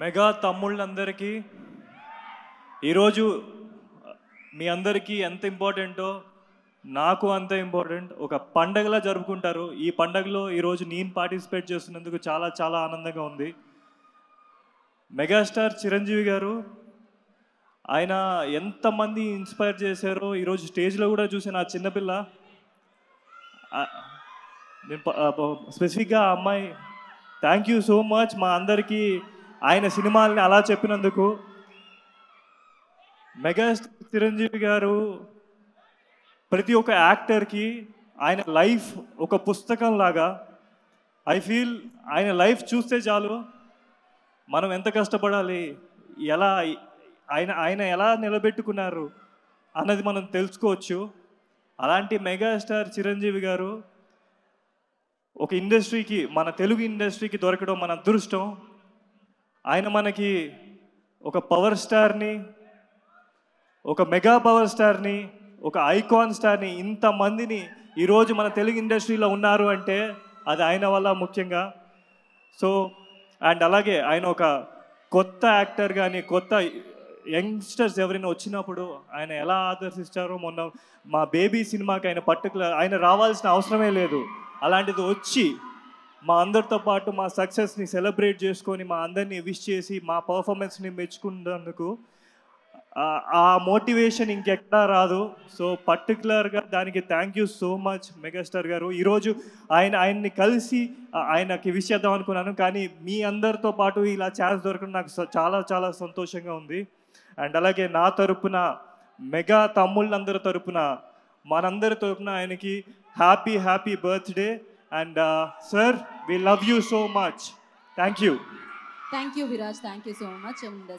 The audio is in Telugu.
మెగా తమ్ముళ్ళందరికీ ఈరోజు మీ అందరికీ ఎంత ఇంపార్టెంటో నాకు అంత ఇంపార్టెంట్ ఒక పండగలా జరుపుకుంటారు ఈ పండగలో ఈరోజు నేను పార్టిసిపేట్ చేస్తున్నందుకు చాలా చాలా ఆనందంగా ఉంది మెగాస్టార్ చిరంజీవి గారు ఆయన ఎంతమంది ఇన్స్పైర్ చేశారో ఈరోజు స్టేజ్లో కూడా చూసిన ఆ చిన్నపిల్ల నేను స్పెసిఫిక్గా ఆ అమ్మాయి థ్యాంక్ యూ సో మచ్ మా అందరికీ ఆయన సినిమాల్ని అలా చెప్పినందుకు మెగాస్టార్ చిరంజీవి గారు ప్రతి ఒక్క యాక్టర్కి ఆయన లైఫ్ ఒక పుస్తకం లాగా ఐ ఫీల్ ఆయన లైఫ్ చూస్తే చాలు మనం ఎంత కష్టపడాలి ఎలా ఆయన ఆయన ఎలా నిలబెట్టుకున్నారు అన్నది మనం తెలుసుకోవచ్చు అలాంటి మెగాస్టార్ చిరంజీవి గారు ఒక ఇండస్ట్రీకి మన తెలుగు ఇండస్ట్రీకి దొరకడం మన అదృష్టం ఆయన మనకి ఒక పవర్ స్టార్ని ఒక మెగా పవర్ స్టార్ని ఒక ఐకాన్ స్టార్ని ఇంతమందిని ఈరోజు మన తెలుగు ఇండస్ట్రీలో ఉన్నారు అంటే అది ఆయన వల్ల ముఖ్యంగా సో అండ్ అలాగే ఆయన ఒక కొత్త యాక్టర్ కానీ కొత్త యంగ్స్టర్స్ ఎవరైనా వచ్చినప్పుడు ఆయన ఎలా ఆదర్శిస్తారో మొన్న మా బేబీ సినిమాకి ఆయన పర్టికులర్ ఆయన రావాల్సిన అవసరమే లేదు అలాంటిది వచ్చి మా అందరితో పాటు మా సక్సెస్ని సెలబ్రేట్ చేసుకొని మా అందరినీ విష్ చేసి మా పర్ఫార్మెన్స్ని మెచ్చుకున్నందుకు ఆ మోటివేషన్ ఇంకెక్కడా రాదు సో పర్టికులర్గా దానికి thank you so much megastar గారు ఈరోజు ఆయన ఆయన్ని కలిసి ఆయనకి విష్ చేద్దాం అనుకున్నాను కానీ మీ అందరితో పాటు ఇలా ఛాన్స్ దొరకడం నాకు చాలా చాలా సంతోషంగా ఉంది అండ్ అలాగే నా తరపున మెగా తమ్ముళ్ళందరి తరపున మనందరి తరపున ఆయనకి happy happy birthday And uh, sir, we love you so much. Thank you. Thank you, Viraj. Thank you so much. And, uh,